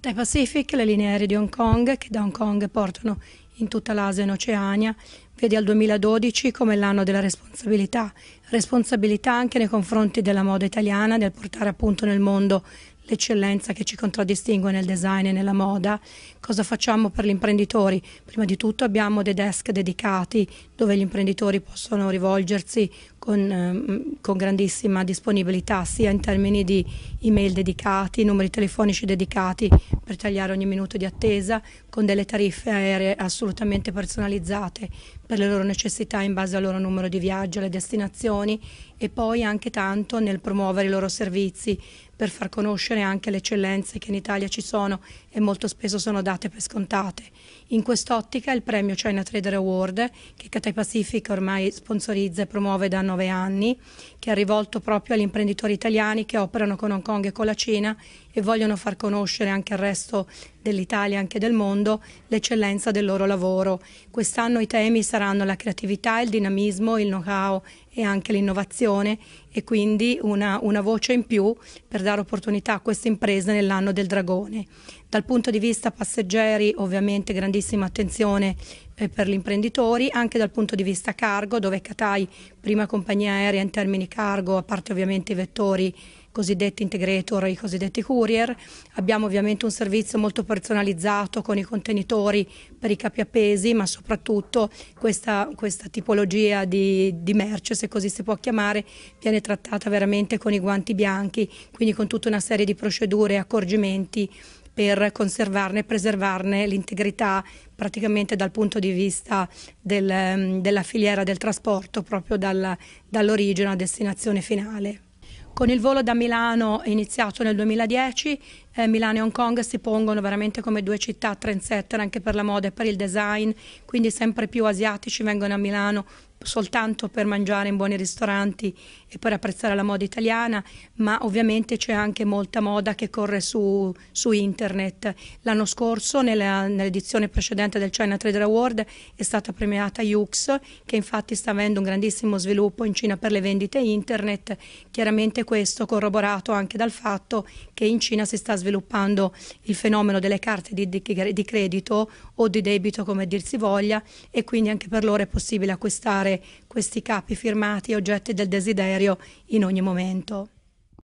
dai Pacific le linee aeree di Hong Kong che da Hong Kong portano in tutta l'Asia e in Oceania, vedi al 2012 come l'anno della responsabilità, responsabilità anche nei confronti della moda italiana, nel portare appunto nel mondo l'eccellenza che ci contraddistingue nel design e nella moda. Cosa facciamo per gli imprenditori? Prima di tutto abbiamo dei desk dedicati dove gli imprenditori possono rivolgersi con, ehm, con grandissima disponibilità sia in termini di email dedicati, numeri telefonici dedicati per tagliare ogni minuto di attesa, con delle tariffe aeree assolutamente personalizzate per le loro necessità in base al loro numero di viaggio, alle destinazioni e poi anche tanto nel promuovere i loro servizi per far conoscere anche le eccellenze che in Italia ci sono e molto spesso sono date per scontate. In quest'ottica il premio China Trader Award, che Cathay Pacific ormai sponsorizza e promuove da nove anni, che è rivolto proprio agli imprenditori italiani che operano con Hong Kong e con la Cina e vogliono far conoscere anche al resto dell'Italia, e anche del mondo, l'eccellenza del loro lavoro. Quest'anno i temi saranno la creatività, il dinamismo, il know-how e anche l'innovazione e quindi una, una, voce in più per dare opportunità a queste imprese nell'anno del dragone. Dal punto di vista passeggeri ovviamente grandissima attenzione eh, per gli imprenditori, anche dal punto di vista cargo dove Catai, prima compagnia aerea in termini cargo, a parte ovviamente i vettori cosiddetti integrator, i cosiddetti courier. Abbiamo ovviamente un servizio molto personalizzato con i contenitori per i capi appesi, ma soprattutto questa, questa tipologia di, di merce, se così si può chiamare, viene trattata veramente con i guanti bianchi, quindi con tutta una serie di procedure e accorgimenti per conservarne e preservarne l'integrità praticamente dal punto di vista del, della filiera del trasporto, proprio dall'origine a destinazione finale. Con il volo da Milano iniziato nel 2010, eh, Milano e Hong Kong si pongono veramente come due città trendsetter anche per la moda e per il design, quindi sempre più asiatici vengono a Milano soltanto per mangiare in buoni ristoranti e per apprezzare la moda italiana, ma ovviamente c'è anche molta moda che corre su, su internet. L'anno scorso, nell'edizione precedente del China Trader Award, è stata premiata Yux, che infatti sta avendo un grandissimo sviluppo in Cina per le vendite internet. Chiaramente questo corroborato anche dal fatto che in Cina si sta sviluppando il fenomeno delle carte di, di, di credito o di debito, come dir si voglia, e quindi anche per loro è possibile acquistare questi capi firmati, oggetti del desiderio in ogni momento.